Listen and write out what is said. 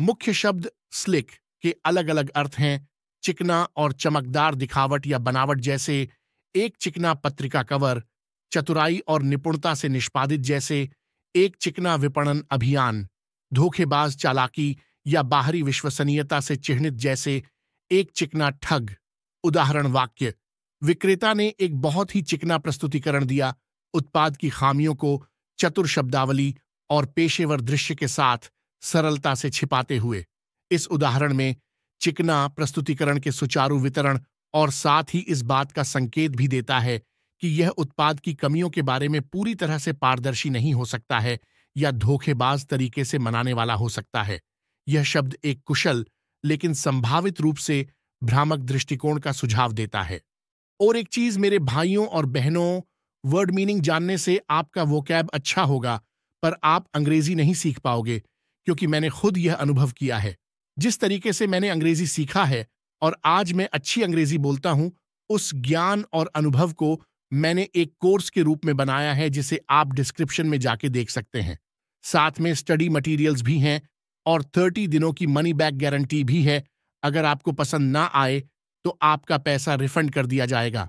मुख्य शब्द स्लिक के अलग अलग अर्थ हैं चिकना और चमकदार दिखावट या बनावट जैसे एक चिकना पत्रिका कवर चतुराई और निपुणता से निष्पादित जैसे एक चिकना विपणन अभियान धोखेबाज चालाकी या बाहरी विश्वसनीयता से चिह्नित जैसे एक चिकना ठग उदाहरण वाक्य विक्रेता ने एक बहुत ही चिकना प्रस्तुतिकरण दिया उत्पाद की खामियों को चतुर शब्दावली और पेशेवर दृश्य के साथ सरलता से छिपाते हुए इस उदाहरण में चिकना प्रस्तुतिकरण के सुचारू वितरण और साथ ही इस बात का संकेत भी देता है कि यह उत्पाद की कमियों के बारे में पूरी तरह से पारदर्शी नहीं हो सकता है या धोखेबाज तरीके से मनाने वाला हो सकता है यह शब्द एक कुशल लेकिन संभावित रूप से भ्रामक दृष्टिकोण का सुझाव देता है और एक चीज मेरे भाइयों और बहनों वर्ड मीनिंग जानने से आपका वो कैब अच्छा होगा पर आप अंग्रेजी नहीं सीख पाओगे क्योंकि मैंने खुद यह अनुभव किया है जिस तरीके से मैंने अंग्रेजी सीखा है और आज मैं अच्छी अंग्रेजी बोलता हूं उस ज्ञान और अनुभव को मैंने एक कोर्स के रूप में बनाया है जिसे आप डिस्क्रिप्शन में जाके देख सकते हैं साथ में स्टडी मटेरियल्स भी हैं और थर्टी दिनों की मनी बैक गारंटी भी है अगर आपको पसंद ना आए तो आपका पैसा रिफंड कर दिया जाएगा